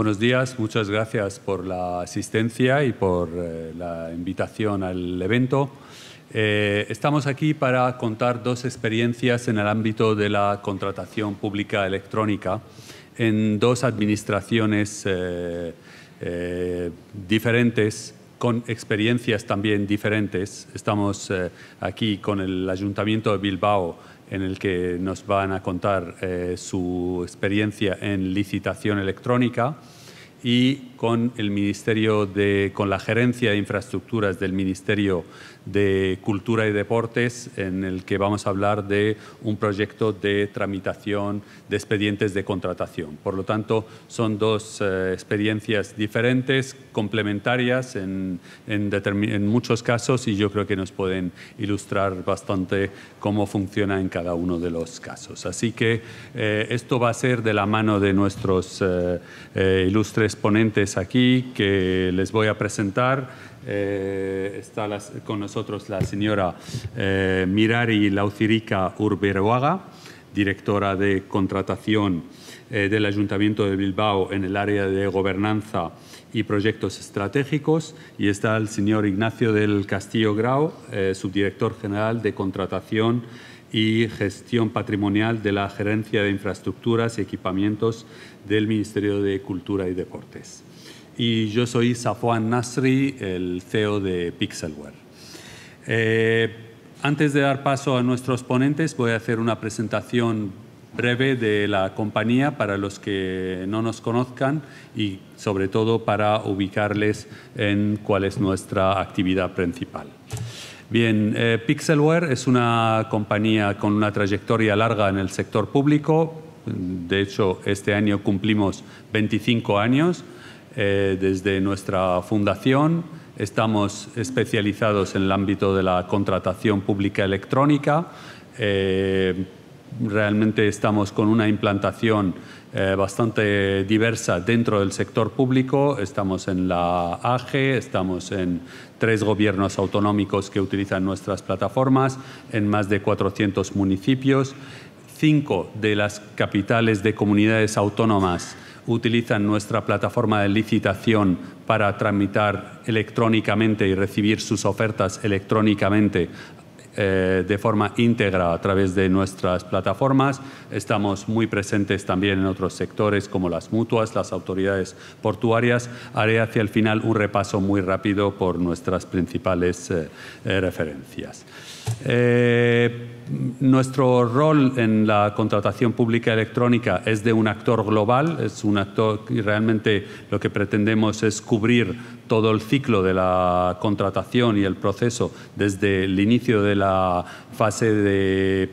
Buenos días, muchas gracias por la asistencia y por eh, la invitación al evento. Eh, estamos aquí para contar dos experiencias en el ámbito de la contratación pública electrónica en dos administraciones eh, diferentes con experiencias también diferentes. Estamos aquí con el Ayuntamiento de Bilbao en el que nos van a contar eh, su experiencia en licitación electrónica y con el Ministerio de, con la Gerencia de Infraestructuras del Ministerio de Cultura y Deportes, en el que vamos a hablar de un proyecto de tramitación de expedientes de contratación. Por lo tanto, son dos eh, experiencias diferentes, complementarias en, en, en muchos casos y yo creo que nos pueden ilustrar bastante cómo funciona en cada uno de los casos. Así que eh, esto va a ser de la mano de nuestros eh, ilustres ponentes aquí que les voy a presentar. Eh, está con nosotros la señora eh, Mirari Laucirica Urberoaga, directora de contratación eh, del Ayuntamiento de Bilbao en el área de gobernanza y proyectos estratégicos. Y está el señor Ignacio del Castillo Grau, subdirector general de contratación y gestión patrimonial de la Gerencia de Infraestructuras y Equipamientos del Ministerio de Cultura y Deportes y yo soy Safwan Nasri, el CEO de Pixelware. Eh, antes de dar paso a nuestros ponentes, voy a hacer una presentación breve de la compañía para los que no nos conozcan y sobre todo para ubicarles en cuál es nuestra actividad principal. Bien, eh, Pixelware es una compañía con una trayectoria larga en el sector público. De hecho, este año cumplimos 25 años. Eh, desde nuestra fundación estamos especializados en el ámbito de la contratación pública electrónica. Eh, realmente estamos con una implantación eh, bastante diversa dentro del sector público. Estamos en la AGE, estamos en tres gobiernos autonómicos que utilizan nuestras plataformas, en más de 400 municipios, cinco de las capitales de comunidades autónomas utilizan nuestra plataforma de licitación para tramitar electrónicamente y recibir sus ofertas electrónicamente eh, de forma íntegra a través de nuestras plataformas. Estamos muy presentes también en otros sectores como las mutuas, las autoridades portuarias. Haré hacia el final un repaso muy rápido por nuestras principales eh, eh, referencias. Eh, nuestro rol en la contratación pública electrónica es de un actor global, es un actor y realmente lo que pretendemos es cubrir todo el ciclo de la contratación y el proceso desde el inicio de la fase de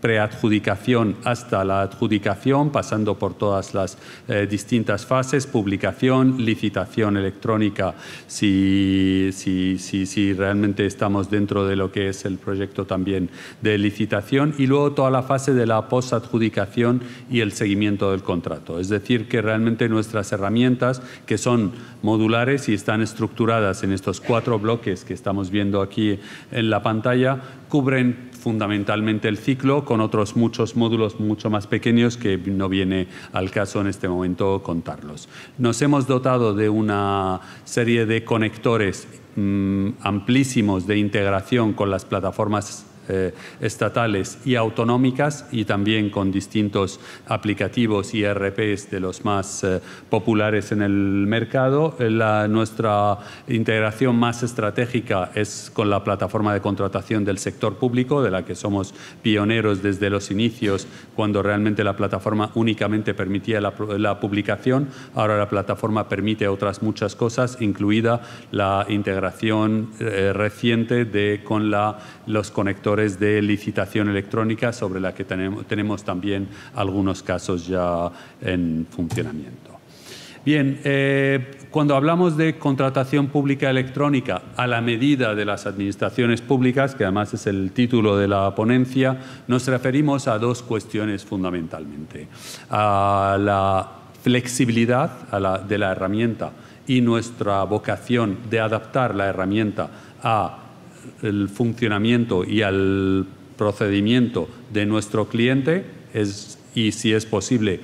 preadjudicación hasta la adjudicación, pasando por todas las eh, distintas fases, publicación, licitación electrónica, si, si, si, si, realmente estamos dentro de lo que es el proyecto también de licitación, y luego toda la fase de la posadjudicación y el seguimiento del contrato. Es decir, que realmente nuestras herramientas, que son modulares y están estructuradas en estos cuatro bloques que estamos viendo aquí en la pantalla, cubren fundamentalmente el ciclo con otros muchos módulos mucho más pequeños que no viene al caso en este momento contarlos. Nos hemos dotado de una serie de conectores mm, amplísimos de integración con las plataformas eh, estatales y autonómicas y también con distintos aplicativos y ERPs de los más eh, populares en el mercado. Eh, la, nuestra integración más estratégica es con la plataforma de contratación del sector público, de la que somos pioneros desde los inicios, cuando realmente la plataforma únicamente permitía la, publicación. Ahora la plataforma permite otras muchas cosas, incluida la integración reciente de, con la, los conectores de licitación electrónica sobre la que tenemos, también algunos casos ya en funcionamiento. Bien, eh, cuando hablamos de contratación pública electrónica a la medida de las administraciones públicas, que además es el título de la ponencia, nos referimos a dos cuestiones fundamentalmente. A la flexibilidad de la herramienta y nuestra vocación de adaptar la herramienta a el funcionamiento y al procedimiento de nuestro cliente es, y, si es posible,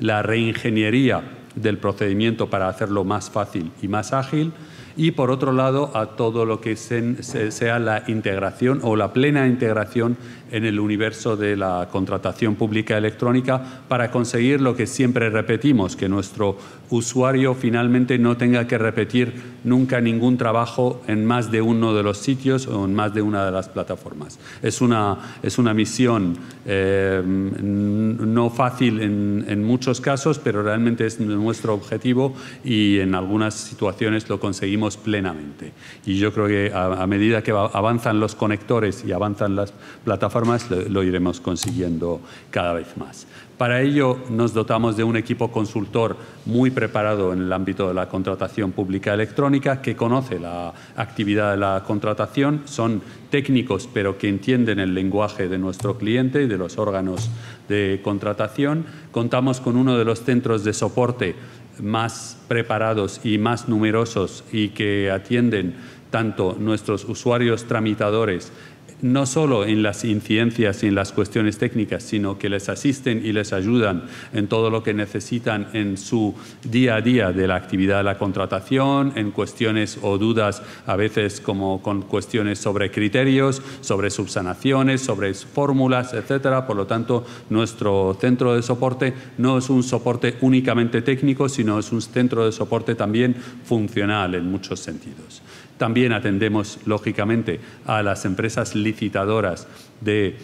la reingeniería del procedimiento para hacerlo más fácil y más ágil y por otro lado a todo lo que sea la integración o la plena integración en el universo de la contratación pública electrónica para conseguir lo que siempre repetimos, que nuestro usuario finalmente no tenga que repetir nunca ningún trabajo en más de uno de los sitios o en más de una de las plataformas. Es una, es una misión eh, no fácil en muchos casos, pero realmente es nuestro objetivo y en algunas situaciones lo conseguimos plenamente. Y yo creo que a, medida que avanzan los conectores y avanzan las plataformas, lo iremos consiguiendo cada vez más. Para ello nos dotamos de un equipo consultor muy preparado en el ámbito de la contratación pública electrónica que conoce la actividad de la contratación, son técnicos pero que entienden el lenguaje de nuestro cliente y de los órganos de contratación. Contamos con uno de los centros de soporte más preparados y más numerosos y que atienden tanto nuestros usuarios tramitadores no solo en las incidencias y en las cuestiones técnicas, sino que les asisten y les ayudan en todo lo que necesitan en su día a día de la actividad de la contratación, en cuestiones o dudas a veces como con cuestiones sobre criterios, sobre subsanaciones, sobre fórmulas, etcétera. Por lo tanto, nuestro centro de soporte no es un soporte únicamente técnico, sino es un centro de soporte también funcional en muchos sentidos. También atendemos, lógicamente, a las empresas licitadoras de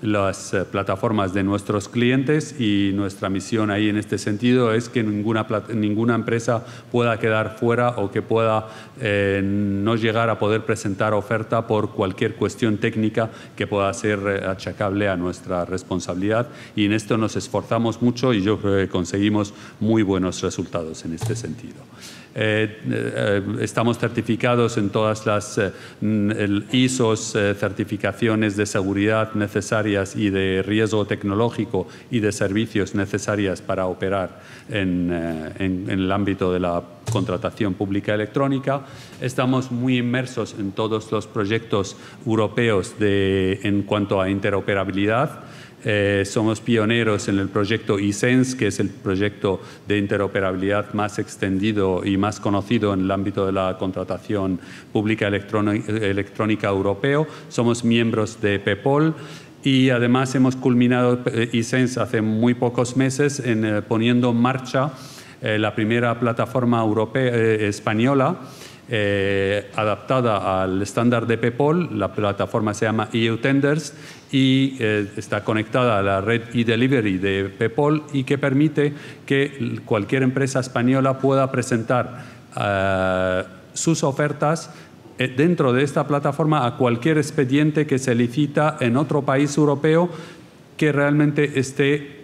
las eh, plataformas de nuestros clientes y nuestra misión ahí en este sentido es que ninguna, ninguna empresa pueda quedar fuera o que pueda eh, no llegar a poder presentar oferta por cualquier cuestión técnica que pueda ser eh, achacable a nuestra responsabilidad y en esto nos esforzamos mucho y yo creo que conseguimos muy buenos resultados en este sentido. Eh, eh, estamos certificados en todas las eh, ISOs, certificaciones de seguridad necesarias y de riesgo tecnológico y de servicios necesarias para operar en, el ámbito de la contratación pública electrónica. Estamos muy inmersos en todos los proyectos europeos en cuanto a interoperabilidad. Eh, somos pioneros en el proyecto ISENS, e que es el proyecto de interoperabilidad más extendido y más conocido en el ámbito de la contratación pública electrónica europeo. Somos miembros de PEPOL y además hemos culminado eh, ISENS e hace muy pocos meses en, eh, poniendo en marcha la primera plataforma europea, española eh, adaptada al estándar de PEPOL, la plataforma se llama EU Tenders y eh, está conectada a la red e-delivery de PEPOL y que permite que cualquier empresa española pueda presentar eh, sus ofertas dentro de esta plataforma a cualquier expediente que se licita en otro país europeo que realmente esté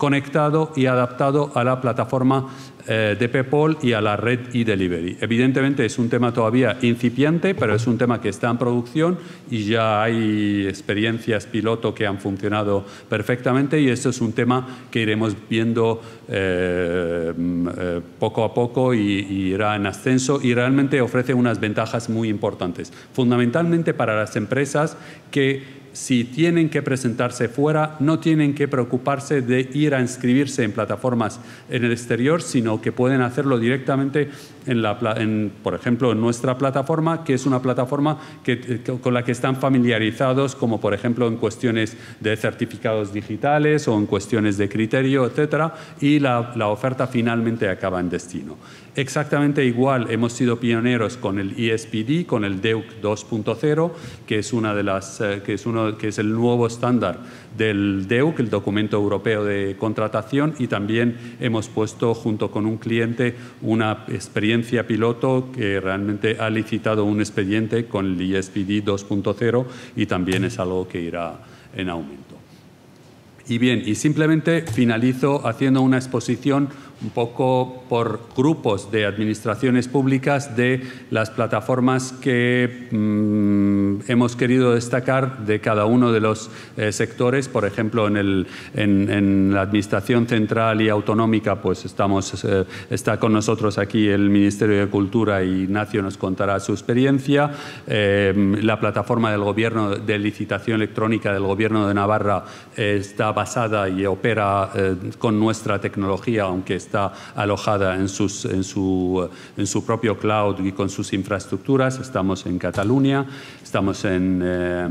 conectado y adaptado a la plataforma eh, de Pepol y a la red e-delivery. Evidentemente es un tema todavía incipiente, pero es un tema que está en producción y ya hay experiencias piloto que han funcionado perfectamente y esto es un tema que iremos viendo eh, mm, eh, poco a poco y, irá en ascenso y realmente ofrece unas ventajas muy importantes, fundamentalmente para las empresas que si tienen que presentarse fuera, no tienen que preocuparse de ir a inscribirse en plataformas en el exterior, sino que pueden hacerlo directamente la, por ejemplo, en nuestra plataforma, que es una plataforma eh, que, con la que están familiarizados, como por ejemplo en cuestiones de certificados digitales o en cuestiones de criterio, etcétera, y la, oferta finalmente acaba en destino. Exactamente igual hemos sido pioneros con el ESPD, con el DEUC 2.0, que es una de las eh, que es uno que es el nuevo estándar del DEUC, el documento europeo de contratación, y también hemos puesto junto con un cliente una experiencia piloto que realmente ha licitado un expediente con el ISPD 2.0 y también es algo que irá en aumento. Y bien, y simplemente finalizo haciendo una exposición un poco por grupos de administraciones públicas de las plataformas que... Mm, eh, hemos querido destacar de cada uno de los eh, sectores. Por ejemplo, en, el, en, la Administración Central y Autonómica, pues estamos, eh, está con nosotros aquí el Ministerio de Cultura y Ignacio nos contará su experiencia. la plataforma del Gobierno de licitación electrónica del Gobierno de Navarra está basada y opera con nuestra tecnología, aunque está alojada en, sus, en, su, en su propio cloud y con sus infraestructuras. Estamos en Cataluña estamos en, eh,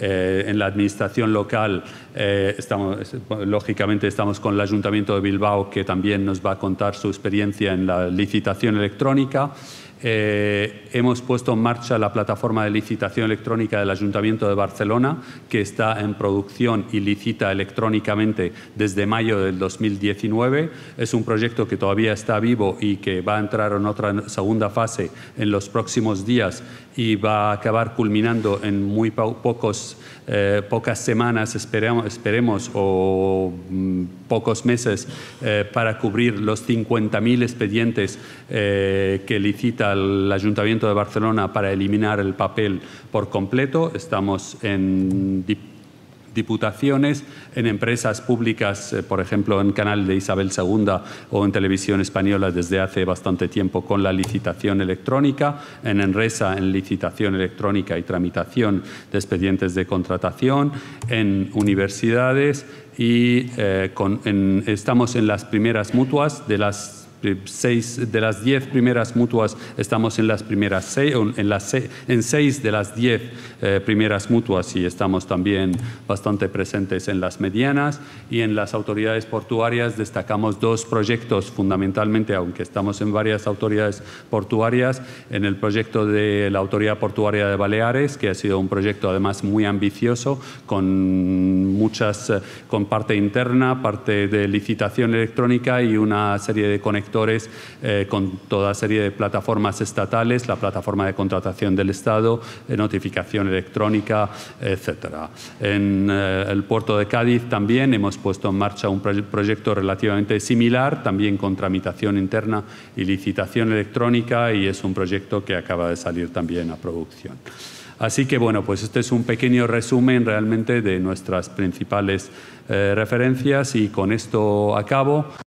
eh, en la administración local, eh, estamos, lógicamente estamos con el Ayuntamiento de Bilbao, que también nos va a contar su experiencia en la licitación electrónica. Eh, hemos puesto en marcha la plataforma de licitación electrónica del Ayuntamiento de Barcelona, que está en producción y licita electrónicamente desde mayo del 2019. Es un proyecto que todavía está vivo y que va a entrar en otra segunda fase en los próximos días y va a acabar culminando en muy pocos, eh, pocas semanas, esperemos, o mm, pocos meses, eh, para cubrir los 50.000 expedientes que licita al Ayuntamiento de Barcelona para eliminar el papel por completo. Estamos en diputaciones, en empresas públicas, eh, por ejemplo, en Canal de Isabel II o en Televisión Española desde hace bastante tiempo con la licitación electrónica, en Enresa en licitación electrónica y tramitación de expedientes de contratación, en universidades y eh, estamos en las primeras mutuas de las seis de las diez primeras mutuas estamos en las primeras seis, en, las, en seis de las diez eh, primeras mutuas y estamos también bastante presentes en las medianas y en las autoridades portuarias destacamos dos proyectos fundamentalmente, aunque estamos en varias autoridades portuarias, en el proyecto de la autoridad portuaria de Baleares, que ha sido un proyecto además muy ambicioso con muchas, eh, con parte interna, parte de licitación electrónica y una serie de conexiones eh, con toda serie de plataformas estatales, la plataforma de contratación del Estado, eh, notificación electrónica, etc. En eh, el puerto de Cádiz también hemos puesto en marcha un proyecto relativamente similar, también con tramitación interna y licitación electrónica, y es un proyecto que acaba de salir también a producción. Así que bueno, pues este es un pequeño resumen realmente de nuestras principales referencias y con esto acabo.